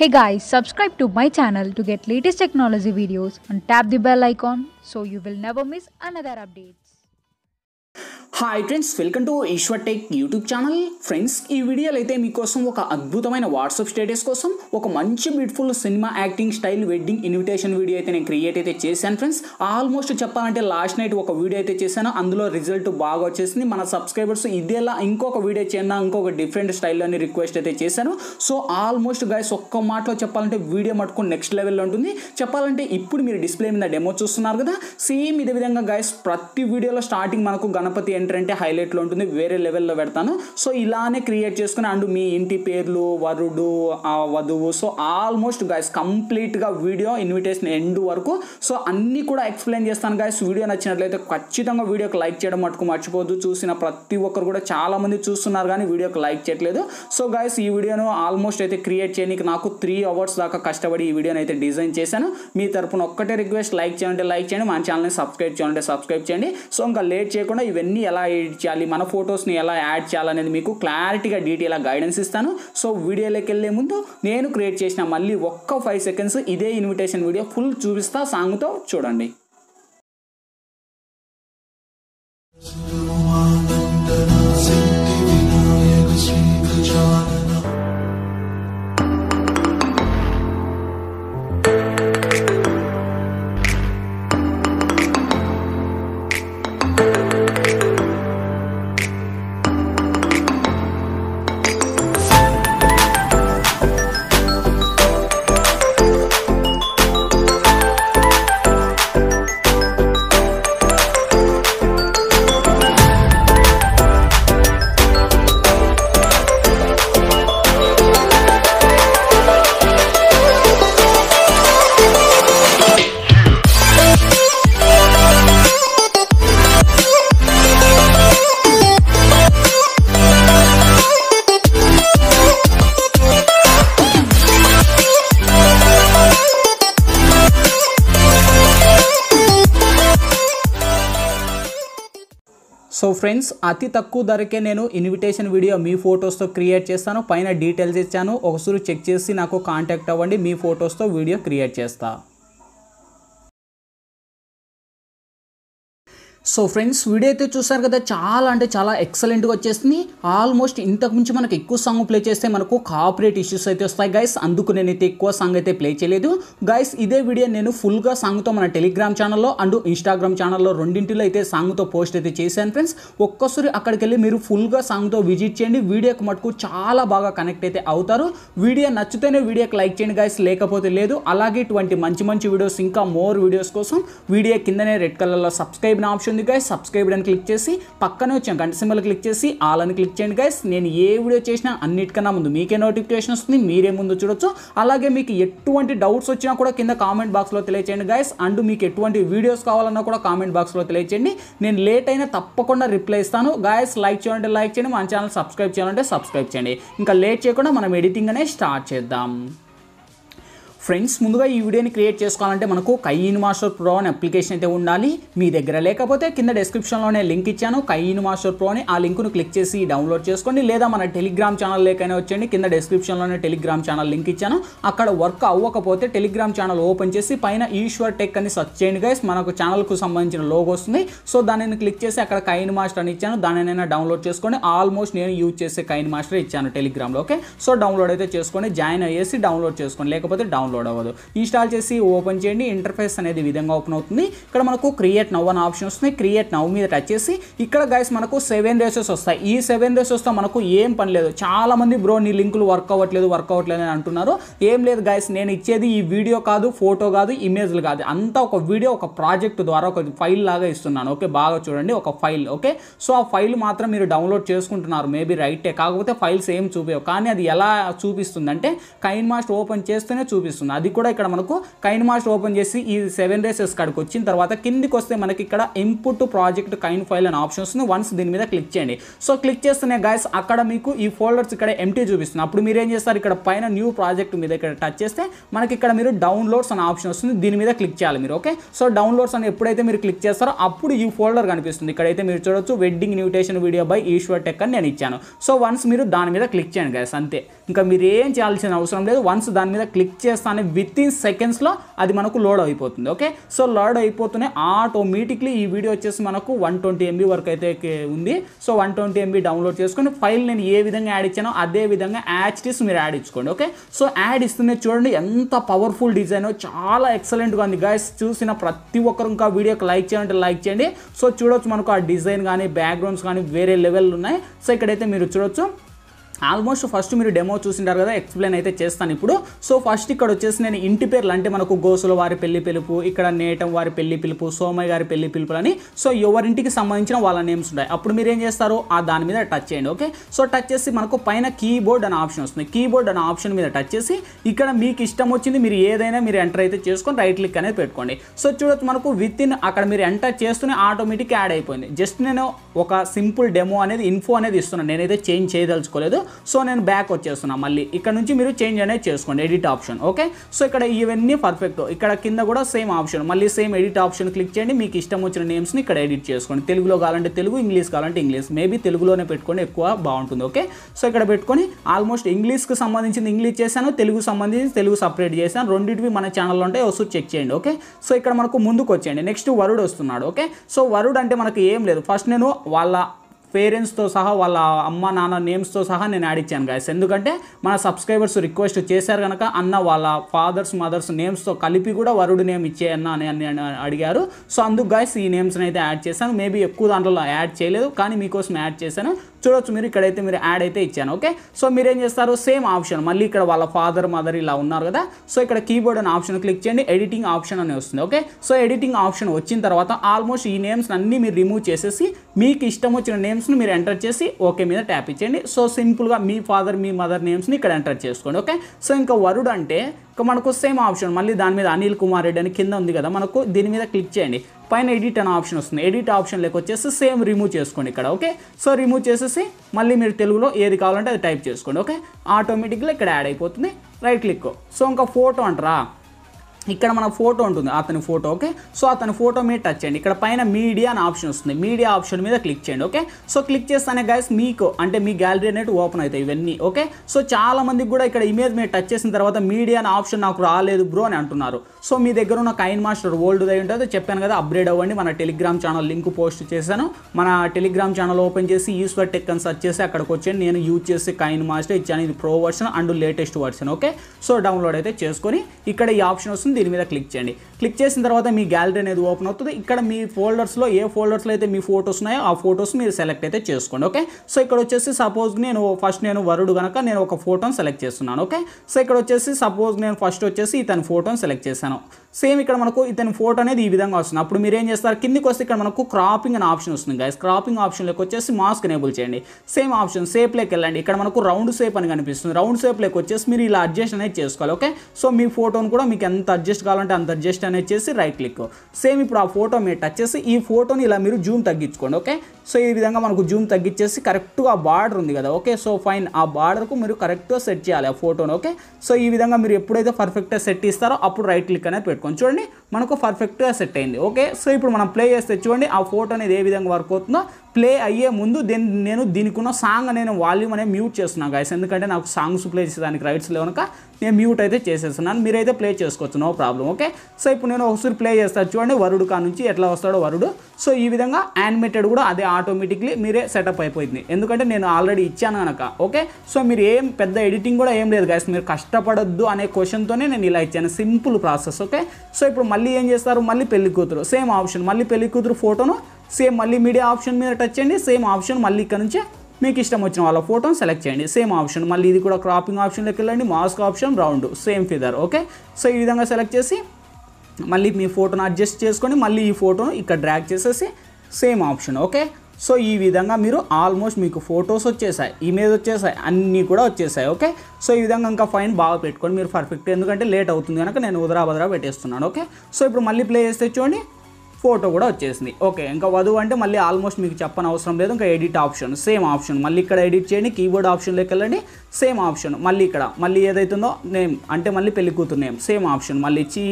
Hey guys, subscribe to my channel to get latest technology videos and tap the bell icon so you will never miss another update. Hi friends welcome to Eshwar tech YouTube channel friends ఈ వీడియోలు అయితే మీకోసం ఒక అద్భుతమైన WhatsApp status కోసం ఒక మంచి beautiful cinema acting style wedding invitation video అయితే నేను క్రియేట్ అయితే చేశాను ఫ్రెండ్స్ ఆల్మోస్ట్ చెప్పాలంటే లాస్ట్ నైట్ ఒక వీడియో అయితే చేశాను అందులో రిజల్ట్ బాగా వచ్చేసింది మన సబ్స్క్రైబర్స్ ఇదేలా ఇంకొక వీడియో చేయనా ఇంకొక డిఫరెంట్ స్టైల్లోని రిక్వెస్ట్ అయితే చేశాను సో ఆల్మోస్ట్ గైస్ ఒక్క మాటలో చెప్పాలంటే వీడియో మటుకు నెక్స్ట్ లెవెల్లో ఉంటుంది చెప్పాలంటే ఇప్పుడు మీరు డిస్ప్లే మీద డెమో చూస్తున్నారు కదా సేమ్ ఇదే విధంగా గైస్ ప్రతి వీడియోలో స్టార్టింగ్ మనకు గణపతి ఎంట్రీ ఏంటంటే హైలైట్లో ఉంటుంది వేరే లెవెల్లో పెడతాను సో ఇలానే క్రియేట్ చేసుకుని అండ్ మీ ఇంటి పేర్లు వరుడు వధువు సో ఆల్మోస్ట్ గాయస్ కంప్లీట్గా వీడియో ఇన్విటేషన్ ఎండ్ వరకు సో అన్నీ కూడా ఎక్స్ప్లెయిన్ చేస్తాను గాయస్ వీడియో నచ్చినట్లయితే ఖచ్చితంగా వీడియోకి లైక్ చేయడం మటుకు మర్చిపోద్దు చూసిన ప్రతి ఒక్కరు కూడా చాలామంది చూస్తున్నారు కానీ వీడియోకి లైక్ చేయట్లేదు సో గాయస్ ఈ వీడియోను ఆల్మోస్ట్ అయితే క్రియేట్ చేయడానికి నాకు త్రీ అవర్స్ దాకా కష్టపడి ఈ వీడియోని అయితే డిజైన్ చేశాను మీ తరఫున ఒక్కటే రిక్వెస్ట్ లైక్ చేయండి లైక్ చేయండి మా ఛానల్ని సబ్స్క్రైబ్ చేయండి సబ్స్క్రైబ్ చేయండి సో ఇంకా లేట్ చేయకుండా ఇవన్నీ ఎలా ఎలా ఎడిట్ చేయాలి మన ఫొటోస్ని ఎలా యాడ్ చేయాలనేది మీకు క్లారిటీగా డీటెయిల్గా గైడెన్స్ ఇస్తాను సో వీడియోలోకి వెళ్ళే ముందు నేను క్రియేట్ చేసిన మళ్ళీ ఒక్క ఫైవ్ సెకండ్స్ ఇదే ఇన్విటేషన్ వీడియో ఫుల్ చూపిస్తా సాంగ్తో చూడండి సో ఫ్రెండ్స్ అతి తక్కువ ధరకే నేను ఇన్విటేషన్ వీడియో మీ ఫొటోస్తో క్రియేట్ చేస్తాను పైన డీటెయిల్స్ ఇచ్చాను ఒకసారి చెక్ చేసి నాకు కాంటాక్ట్ అవ్వండి మీ ఫొటోస్తో వీడియో క్రియేట్ చేస్తాను సో ఫ్రెండ్స్ వీడియో అయితే చూసారు కదా చాలా అంటే చాలా ఎక్సలెంట్గా వచ్చేసింది ఆల్మోస్ట్ ఇంతకు మించి మనకు ఎక్కువ సాంగ్ ప్లే చేస్తే మనకు కాపరేట్ ఇష్యూస్ అయితే వస్తాయి గైస్ అందుకు నేనైతే ఎక్కువ సాంగ్ అయితే ప్లే చేయలేదు గైస్ ఇదే వీడియో నేను ఫుల్గా సాంగ్తో మన టెలిగ్రామ్ ఛానల్లో అండ్ ఇన్స్టాగ్రామ్ ఛానల్లో రెండింటిలో అయితే సాంగ్తో పోస్ట్ అయితే చేశాను ఫ్రెండ్స్ ఒక్కసారి అక్కడికి వెళ్ళి మీరు ఫుల్గా సాంగ్తో విజిట్ చేయండి వీడియోకి మటుకు చాలా బాగా కనెక్ట్ అయితే అవుతారు వీడియో నచ్చితేనే వీడియోకి లైక్ చేయండి గైస్ లేకపోతే లేదు అలాగే ఇటువంటి మంచి మంచి వీడియోస్ ఇంకా మోర్ వీడియోస్ కోసం వీడియో కిందనే రెడ్ కలర్లో సబ్స్క్రైబ్ ఆప్షన్ ఆప్షన్ ఉంది గాయస్ సబ్స్క్రైబ్ అని క్లిక్ చేసి పక్కనే వచ్చాం గంట సింబల్ క్లిక్ చేసి ఆల్ అని క్లిక్ చేయండి గాయస్ నేను ఏ వీడియో చేసినా అన్నిటికన్నా ముందు మీకే నోటిఫికేషన్ వస్తుంది మీరే ముందు చూడొచ్చు అలాగే మీకు ఎటువంటి డౌట్స్ వచ్చినా కూడా కింద కామెంట్ బాక్స్లో తెలియచేయండి గాయస్ అండ్ మీకు ఎటువంటి వీడియోస్ కావాలన్నా కూడా కామెంట్ బాక్స్లో తెలియచేయండి నేను లేట్ అయినా తప్పకుండా రిప్లై ఇస్తాను గాయస్ లైక్ చేయాలంటే లైక్ చేయండి మన ఛానల్ సబ్స్క్రైబ్ చేయాలంటే సబ్స్క్రైబ్ చేయండి ఇంకా లేట్ చేయకుండా మనం ఎడిటింగ్ అనేది స్టార్ట్ చేద్దాం ఫ్రెండ్స్ ముందుగా ఈ వీడియోని క్రియేట్ చేసుకోవాలంటే మనకు కయ్యిన్ మాస్టర్ ప్రో అనే అప్లికేషన్ అయితే ఉండాలి మీ దగ్గర లేకపోతే కింద డిస్క్రిప్షన్లోనే లింక్ ఇచ్చాను కయ్యిన్ మాస్టర్ ప్రో అని ఆ లింక్ను క్లిక్ చేసి డౌన్లోడ్ చేసుకోండి లేదా మన టెలిగ్రామ్ ఛానల్ లేకైనా వచ్చండి కింద డిస్క్రిప్షన్లోనే టెలిగ్రామ్ ఛానల్ లింక్ ఇచ్చాను అక్కడ వర్క్ అవ్వకపోతే టెలిగ్రామ్ ఛానల్ ఓపెన్ చేసి పైన ఈశ్వర్ టెక్ అని సర్చ్ చేయండి గైస్ మనకు ఛానల్కు సంబంధించిన లోగో వస్తుంది సో దానిని క్లిక్ చేసి అక్కడ కైన్ మాస్టర్ అని ఇచ్చాను దానినైనా డౌన్లోడ్ చేసుకోండి ఆల్మోస్ట్ నేను యూజ్ చేసే కయిన్ మాస్టర్ ఇచ్చాను టెలిగ్రామ్లో ఓకే సో డౌన్లోడ్ అయితే చేసుకోండి జాయిన్ అయ్యేసి డౌన్లోడ్ చేసుకోండి లేకపోతే డౌన్లోడ్ డౌన్లోడ్ అవ్వదు ఇన్స్టాల్ చేసి ఓపెన్ చేయండి ఇంటర్ఫేస్ అనేది విధంగా ఓపెన్ అవుతుంది ఇక్కడ మనకు క్రియేట్ నవ్ అని ఆప్షన్ వస్తుంది క్రియేట్ నవ్ మీద టచ్ చేసి ఇక్కడ గైస్ మనకు సెవెన్ రేసెస్ వస్తాయి ఈ సెవెన్ రేసెస్తో మనకు ఏం పని లేదు చాలామంది బ్రో నీ లింకులు వర్క్ అవ్వట్లేదు వర్క్ అవ్వట్లేదు అని అంటున్నారు ఏం లేదు గైస్ నేను ఇచ్చేది ఈ వీడియో కాదు ఫోటో కాదు ఇమేజ్లు కాదు అంతా ఒక వీడియో ఒక ప్రాజెక్ట్ ద్వారా ఒక ఫైల్ లాగా ఇస్తున్నాను ఓకే బాగా చూడండి ఒక ఫైల్ ఓకే సో ఆ ఫైల్ మాత్రం మీరు డౌన్లోడ్ చేసుకుంటున్నారు మేబీ రైటే కాకపోతే ఫైల్స్ ఏం చూపేవు కానీ అది ఎలా చూపిస్తుందంటే కైన్ మాస్టర్ ఓపెన్ చేస్తూనే చూపిస్తుంది కనిపిస్తుంది అది కూడా ఇక్కడ మనకు కైన్ మాస్టర్ ఓపెన్ చేసి ఈ సెవెన్ రేసెస్ కాడికి వచ్చిన తర్వాత కిందికి వస్తే మనకి ఇక్కడ ఇన్పుట్ ప్రాజెక్ట్ కైన్ ఫైల్ అనే ఆప్షన్ వస్తుంది వన్స్ దీని మీద క్లిక్ చేయండి సో క్లిక్ చేస్తున్నాయి గాయస్ అక్కడ మీకు ఈ ఫోల్డర్స్ ఇక్కడ ఎంటీ చూపిస్తుంది అప్పుడు మీరు ఏం చేస్తారు ఇక్కడ పైన న్యూ ప్రాజెక్ట్ మీద ఇక్కడ టచ్ చేస్తే మనకి ఇక్కడ మీరు డౌన్లోడ్స్ అనే ఆప్షన్ వస్తుంది దీని మీద క్లిక్ చేయాలి మీరు ఓకే సో డౌన్లోడ్స్ అని ఎప్పుడైతే మీరు క్లిక్ చేస్తారో అప్పుడు ఈ ఫోల్డర్ కనిపిస్తుంది ఇక్కడైతే మీరు చూడొచ్చు wedding invitation video by Eshwar tech అని నేను ఇచ్చాను సో వన్స్ మీరు దాని మీద క్లిక్ చేయండి గైస్ అంతే ఇంకా మీరు ఏం చేయాల్సిన అవసరం లేదు వన్స్ దాని మీద క్లిక్ చేస్తాను కానీ విత్ ఇన్ సెకండ్స్లో అది మనకు లోడ్ అయిపోతుంది ఓకే సో లోడ్ అయిపోతూనే ఆటోమేటిక్లీ ఈ వీడియో వచ్చేసి మనకు వన్ ట్వంటీ ఎంబీ వరకు అయితే ఉంది so one twenty MB download చేసుకొని ఫైల్ నేను ఏ విధంగా యాడ్ ఇచ్చానో అదే విధంగా యాడ్స్ మీరు యాడ్ ఇచ్చుకోండి ఓకే సో యాడ్ ఇస్తున్న చూడండి ఎంత పవర్ఫుల్ డిజైన్ చాలా ఎక్సలెంట్గా ఉంది గాయస్ చూసిన ప్రతి ఒక్కరు ఇంకా వీడియోకి లైక్ చేయాలంటే లైక్ చేయండి సో చూడొచ్చు మనకు ఆ డిజైన్ కానీ బ్యాక్గ్రౌండ్స్ కానీ వేరే లెవెల్ ఉన్నాయి సో ఇక్కడైతే మీరు చూడొచ్చు ఆల్మోస్ట్ ఫస్ట్ మీరు డెమో చూసింటారు కదా ఎక్స్ప్లెయిన్ అయితే చేస్తాను ఇప్పుడు సో ఫస్ట్ ఇక్కడ వచ్చేసి నేను ఇంటి పేర్లు అంటే మనకు గోసుల వారి పెళ్లి పిలుపు ఇక్కడ నేటం వారి పెళ్లి పిలుపు సోమయ్య గారి పెళ్లి పిలుపులు అని సో ఎవరింటికి సంబంధించిన వాళ్ళ నేమ్స్ ఉంటాయి అప్పుడు మీరు ఏం చేస్తారు ఆ దాని మీద టచ్ చేయండి ఓకే సో టచ్ చేసి మనకు పైన కీబోర్డ్ అనే ఆప్షన్ వస్తుంది కీబోర్డ్ అనే ఆప్షన్ మీద టచ్ చేసి ఇక్కడ మీకు ఇష్టం వచ్చింది మీరు ఏదైనా మీరు ఎంటర్ అయితే చేసుకొని రైట్ క్లిక్ అనేది పెట్టుకోండి సో చూడొచ్చు మనకు విత్ ఇన్ అక్కడ మీరు ఎంటర్ చేస్తూనే ఆటోమేటిక్ యాడ్ అయిపోయింది జస్ట్ నేను ఒక సింపుల్ డెమో అనేది ఇన్ఫో అనేది ఇస్తున్నాను నేనైతే చేంజ్ చేయదలుచుకోలేదు సో నేను బ్యాక్ వచ్చేస్తున్నాను మళ్ళీ ఇక్కడ నుంచి మీరు చేంజ్ అనేది చేసుకోండి ఎడిట్ ఆప్షన్ ఓకే సో ఇక్కడ ఇవన్నీ పర్ఫెక్ట్ ఇక్కడ కింద కూడా సేమ్ ఆప్షన్ మళ్ళీ సేమ్ ఎడిట్ ఆప్షన్ క్లిక్ చేయండి మీకు ఇష్టం వచ్చిన నేమ్స్ని ఇక్కడ ఎడిట్ చేసుకోండి తెలుగులో కావాలంటే తెలుగు ఇంగ్లీష్ కావాలంటే ఇంగ్లీష్ మేబీ తెలుగులోనే పెట్టుకోండి ఎక్కువ బాగుంటుంది ఓకే సో ఇక్కడ పెట్టుకొని ఆల్మోస్ట్ ఇంగ్లీష్కి సంబంధించింది ఇంగ్లీష్ చేశాను తెలుగు సంబంధించి తెలుగు సపరేట్ చేశాను రెండింటివి మన ఛానల్లో ఉంటాయి వస్తూ చెక్ చేయండి ఓకే సో ఇక్కడ మనకు ముందుకు వచ్చేయండి నెక్స్ట్ వరుడు వస్తున్నాడు ఓకే సో వరుడు అంటే మనకు ఏం లేదు ఫస్ట్ నేను వాళ్ళ పేరెంట్స్తో సహా వాళ్ళ అమ్మ నాన్న నేమ్స్తో సహా నేను యాడ్ ఇచ్చాను గాయస్ ఎందుకంటే మన సబ్స్క్రైబర్స్ రిక్వెస్ట్ చేశారు కనుక అన్న వాళ్ళ ఫాదర్స్ మదర్స్ నేమ్స్తో కలిపి కూడా వరుడు నేమ్ ఇచ్చేయన్న అని అడిగారు సో అందుకు గాయస్ ఈ నేమ్స్ని అయితే యాడ్ చేశాను మేబీ ఎక్కువ దాంట్లో యాడ్ చేయలేదు కానీ మీకోసం యాడ్ చేశాను చూడొచ్చు మీరు ఇక్కడైతే మీరు యాడ్ అయితే ఇచ్చాను ఓకే సో మీరు ఏం చేస్తారు సేమ్ ఆప్షన్ మళ్ళీ ఇక్కడ వాళ్ళ ఫాదర్ మదర్ ఇలా ఉన్నారు కదా సో ఇక్కడ కీబోర్డ్ అనే ఆప్షన్ క్లిక్ చేయండి ఎడిటింగ్ ఆప్షన్ అని వస్తుంది ఓకే సో ఎడిటింగ్ ఆప్షన్ వచ్చిన తర్వాత ఆల్మోస్ట్ ఈ నేమ్స్ అన్ని మీరు రిమూవ్ చేసేసి మీకు ఇష్టం వచ్చిన నేమ్స్ని మీరు ఎంటర్ చేసి ఓకే మీద ట్యాప్ ఇచ్చేయండి సో సింపుల్గా మీ ఫాదర్ మీ మదర్ నేమ్స్ని ఇక్కడ ఎంటర్ చేసుకోండి ఓకే సో ఇంకా వరుడు అంటే మనకు సేమ్ ఆప్షన్ మళ్ళీ దాని మీద అనిల్ కుమార్ రెడ్డి అని కింద ఉంది కదా మనకు దీని మీద క్లిక్ చేయండి పైన ఎడిట్ అనే ఆప్షన్ వస్తుంది ఎడిట్ ఆప్షన్ వచ్చేసి సేమ్ రిమూవ్ చేసుకోండి ఇక్కడ ఓకే సో రిమూవ్ చేసేసి మళ్ళీ మీరు తెలుగులో ఏది కావాలంటే అది టైప్ చేసుకోండి ఓకే ఆటోమేటిక్గా ఇక్కడ యాడ్ అయిపోతుంది రైట్ క్లిక్ సో ఇంకా ఫోటో అంటారా ఇక్కడ మన ఫోటో ఉంటుంది అతని ఫోటో ఓకే సో అతని ఫోటో మీద టచ్ చేయండి ఇక్కడ పైన మీడియా అని ఆప్షన్ వస్తుంది మీడియా ఆప్షన్ మీద క్లిక్ చేయండి ఓకే సో క్లిక్ చేస్తానే గైస్ మీకు అంటే మీ గ్యాలరీ అనేది ఓపెన్ అవుతాయి ఇవన్నీ ఓకే సో చాలా మందికి కూడా ఇక్కడ ఇమేజ్ మీద టచ్ చేసిన తర్వాత మీడియా అని ఆప్షన్ నాకు రాలేదు బ్రో అని అంటున్నారు సో మీ దగ్గర ఉన్న కైన్ మాస్టర్ ఓల్డ్ అయి ఉంటుంది చెప్పాను కదా అప్గ్రేడ్ అవ్వండి మన టెలిగ్రామ్ ఛానల్ లింక్ పోస్ట్ చేశాను మన టెలిగ్రామ్ ఛానల్ ఓపెన్ చేసి ఈశ్వర్ టెక్ అని సర్చ్ చేసి అక్కడికి వచ్చాను నేను యూజ్ చేసి కైన్ మాస్టర్ ఇచ్చాను ఇది pro version and latest version okay so download అయితే చేసుకొని ఇక్కడ ఈ ఆప్షన్ వస్తుంది వస్తుంది దీని మీద క్లిక్ చేయండి క్లిక్ చేసిన తర్వాత మీ గ్యాలరీ అనేది ఓపెన్ అవుతుంది ఇక్కడ మీ ఫోల్డర్స్లో ఏ ఫోల్డర్స్లో అయితే మీ ఫోటోస్ ఉన్నాయో ఆ ఫోటోస్ మీరు సెలెక్ట్ అయితే చేసుకోండి ఓకే సో ఇక్కడ వచ్చేసి సపోజ్ నేను ఫస్ట్ నేను వరుడు కనుక నేను ఒక ఫోటోని సెలెక్ట్ చేస్తున్నాను ఓకే సో ఇక్కడ వచ్చేసి సపోజ్ నేను ఫస్ట్ వచ్చేసి ఇతని ఫోటోని సెలెక్ట్ చేశాను సేమ్ ఇక్కడ మనకు ఇతని ఫోటో అనేది ఈ విధంగా వస్తుంది అప్పుడు మీరు ఏం చేస్తారు కిందికి వస్తే ఇక్కడ మనకు క్రాపింగ్ అనే ఆప్షన్ వస్తుంది గైస్ క్రాపింగ్ ఆప్షన్లోకి వచ్చేసి మాస్క్ ఎనేబుల్ చేయండి సేమ్ ఆప్షన్ సేప్లోకి వెళ్ళండి ఇక్కడ మనకు రౌండ్ సేప్ అని కనిపిస్తుంది రౌండ్ సేప్లోకి వచ్చేసి మీరు ఇలా అడ్జస్ట్ అనేది చేసుకోవాలి ఓకే సో మీ ఫోటోను కూడా మీకు ఎంత అడ్జస్ట్ కావాలంటే అంత అడ్జస్ట్ అనేది చేసి రైట్ క్లిక్ సేమ్ ఇప్పుడు ఆ ఫోటో మీరు టచ్ చేసి ఈ ఫోటోని ఇలా మీరు జూమ్ తగ్గించుకోండి ఓకే సో ఈ విధంగా మనకు జూమ్ తగ్గించేసి కరెక్ట్గా బార్డర్ ఉంది కదా ఓకే సో ఫైన్ ఆ బార్డర్కు మీరు కరెక్ట్గా సెట్ చేయాలి ఆ ఫోటోను ఓకే సో ఈ విధంగా మీరు ఎప్పుడైతే పర్ఫెక్ట్గా సెట్ ఇస్తారో అప్పుడు రైట్ క్లిక్ అనేది పెట్టుకోండి చూడండి మనకు పర్ఫెక్ట్గా సెట్ అయింది ఓకే సో ఇప్పుడు మనం ప్లే చేస్తే చూడండి ఆ ఫోటో అనేది ఏ విధంగా వర్క్ అవుతుందో ప్లే అయ్యే ముందు దెన్ నేను దీనికున్న సాంగ్ నేను వాల్యూమ్ అనేది మ్యూట్ చేస్తున్నాను గాయస్ ఎందుకంటే నాకు సాంగ్స్ ప్లే చేసేదానికి రైట్స్ లేవనక నేను మ్యూట్ అయితే చేసేస్తున్నాను మీరైతే ప్లే చేసుకోవచ్చు నో ప్రాబ్లం ఓకే సో ఇప్పుడు నేను ఒకసారి ప్లే చేస్తాను చూడండి వరుడు కా నుంచి ఎట్లా వస్తాడో వరుడు సో ఈ విధంగా యానిమేటెడ్ కూడా అదే ఆటోమేటిక్లీ మీరే సెటప్ అయిపోయింది ఎందుకంటే నేను ఆల్రెడీ ఇచ్చాను కనుక ఓకే సో మీరు ఏం పెద్ద ఎడిటింగ్ కూడా ఏం లేదు గాయస్ మీరు కష్టపడొద్దు అనే క్వశ్చన్తోనే నేను ఇలా ఇచ్చాను సింపుల్ ప్రాసెస్ ఓకే సో ఇప్పుడు మళ్ళీ ఏం చేస్తారు మళ్ళీ పెళ్లి కూతురు సేమ్ ఆప్షన్ మళ్ళీ పెళ్లి కూతురు ఫోటోను సేమ్ మళ్ళీ మీడియా ఆప్షన్ మీద టచ్ చేయండి సేమ్ ఆప్షన్ మళ్ళీ ఇక్కడ నుంచి మీకు ఇష్టం వచ్చిన వాళ్ళ ఫోటోని సెలెక్ట్ చేయండి సేమ్ ఆప్షన్ మళ్ళీ ఇది కూడా క్రాపింగ్ ఆప్షన్లోకి వెళ్ళండి mask option round same feather okay so ఈ విధంగా సెలెక్ట్ చేసి మళ్ళీ మీ ఫోటోను అడ్జస్ట్ చేసుకొని మళ్ళీ ఈ ఫోటోను ఇక్కడ డ్రాక్ చేసేసి సేమ్ ఆప్షన్ ఓకే సో ఈ విధంగా మీరు ఆల్మోస్ట్ మీకు ఫొటోస్ వచ్చేసాయి ఇమేజ్ వచ్చేసాయి అన్నీ కూడా వచ్చేసాయి ఓకే సో ఈ విధంగా ఇంకా ఫైన్ బాగా పెట్టుకోండి మీరు పర్ఫెక్ట్ ఎందుకంటే లేట్ అవుతుంది కనుక నేను ఉదరా బదరా పెట్టేస్తున్నాను ఓకే సో ఇప్పుడు మళ్ళీ ప్లే చేస్తే చూడండి ఫోటో కూడా వచ్చేసింది ఓకే ఇంకా వధువు అంటే మళ్ళీ ఆల్మోస్ట్ మీకు చెప్పని అవసరం లేదు ఇంకా ఎడిట్ ఆప్షన్ సేమ్ ఆప్షన్ మళ్ళీ ఇక్కడ ఎడిట్ చేయండి కీబోర్డ్ ఆప్షన్లోకి వెళ్ళండి సేమ్ ఆప్షన్ మళ్ళీ ఇక్కడ మళ్ళీ ఏదైతుందో నేమ్ అంటే మళ్ళీ పెళ్లి కూతురు నేమ్ సేమ్ ఆప్షన్ మళ్ళీ ఇచ్చి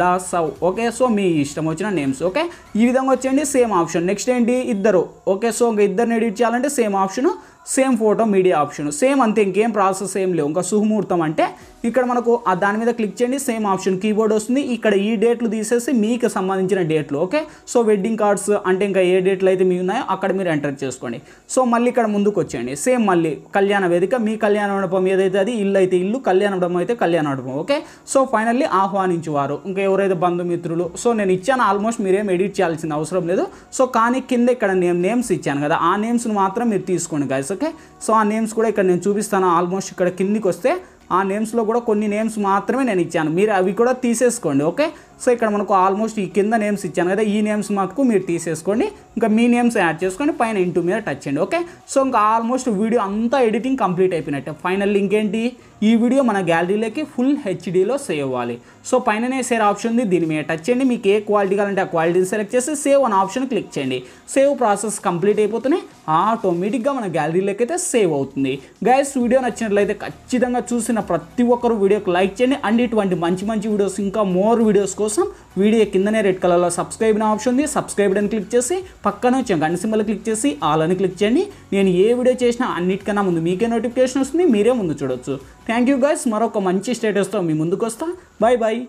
లా సవ్ ఓకే సో మీ ఇష్టం వచ్చిన నేమ్స్ ఓకే ఈ విధంగా వచ్చేయండి సేమ్ ఆప్షన్ నెక్స్ట్ ఏంటి ఇద్దరు ఓకే సో ఇంకా ఇద్దరిని ఎడిట్ చేయాలంటే same option same photo media option same అంతే ఇంకేం ప్రాసెస్ ఏం లేవు ఇంకా సుహముహూర్తం అంటే ఇక్కడ మనకు దాని మీద క్లిక్ చేయండి సేమ్ ఆప్షన్ కీబోర్డ్ వస్తుంది ఇక్కడ ఈ డేట్లు తీసేసి మీకు సంబంధించిన డేట్లు ఓకే సో వెడ్డింగ్ కార్డ్స్ అంటే ఇంకా ఏ డేట్లు అయితే మీ ఉన్నాయో అక్కడ మీరు ఎంటర్ చేసుకోండి సో మళ్ళీ ఇక్కడ ముందుకు వచ్చేయండి సేమ్ మళ్ళీ కళ్యాణ వేదిక మీ కళ్యాణ మండపం ఏదైతే అది ఇల్లు అయితే ఇల్లు కళ్యాణ మండపం అయితే కళ్యాణ మండపం ఓకే సో ఫైనల్లీ ఆహ్వానించేవారు ఇంకా ఎవరైతే బంధుమిత్రులు సో నేను ఇచ్చాను ఆల్మోస్ట్ మీరేం ఎడిట్ చేయాల్సిన అవసరం లేదు సో కానీ కింద ఇక్కడ నేను నేమ్స్ ఇచ్చాను కదా ఆ నేమ్స్ను మాత్రం మీరు తీసుకోండి గాయస్ ఓకే సో ఆ నేమ్స్ కూడా ఇక్కడ నేను చూపిస్తాను ఆల్మోస్ట్ ఇక్కడ కిందికి వస్తే ఆ నేమ్స్లో కూడా కొన్ని నేమ్స్ మాత్రమే నేను ఇచ్చాను మీరు అవి కూడా తీసేసుకోండి ఓకే సో ఇక్కడ మనకు ఆల్మోస్ట్ ఈ కింద నేమ్స్ ఇచ్చాను కదా ఈ నేమ్స్ మటుకు మీరు తీసేసుకోండి ఇంకా మీ నేమ్స్ యాడ్ చేసుకొని పైన ఇంటూ మీద టచ్ చేయండి ఓకే సో ఇంకా ఆల్మోస్ట్ వీడియో అంతా ఎడిటింగ్ కంప్లీట్ అయిపోయినట్టే ఫైనల్ లింక్ ఏంటి ఈ వీడియో మన గ్యాలరీలోకి ఫుల్ హెచ్డీలో సేవ్ అవ్వాలి సో పైననే సేవ్ ఆప్షన్ ఉంది దీని మీద టచ్ చేయండి మీకు ఏ క్వాలిటీ కావాలంటే ఆ క్వాలిటీని సెలెక్ట్ చేసి సేవ్ అనే ఆప్షన్ క్లిక్ చేయండి సేవ్ ప్రాసెస్ కంప్లీట్ అయిపోతున్నాయి ఆటోమేటిక్గా మన గ్యాలరీలోకి అయితే సేవ్ అవుతుంది గైస్ వీడియో నచ్చినట్లయితే ఖచ్చితంగా చూసిన ప్రతి ఒక్కరు వీడియోకి లైక్ చేయండి అండ్ ఇటువంటి మంచి మంచి వీడియోస్ ఇంకా మోర్ వీడియోస్ కోసం వీడియో కిందనే రెడ్ కలర్లో సబ్స్క్రైబ్ అనే ఆప్షన్ ఉంది సబ్స్క్రైబ్ అని క్లిక్ చేసి పక్కన వచ్చే గంట సింబల్ క్లిక్ చేసి ఆల్ అని క్లిక్ చేయండి నేను ఏ వీడియో చేసినా అన్నిటికన్నా ముందు మీకే నోటిఫికేషన్ వస్తుంది మీరే ముందు చూడొచ్చు థ్యాంక్ యూ గైస్ మరొక మంచి స్టేటస్తో మీ ముందుకు వస్తా బాయ్ బాయ్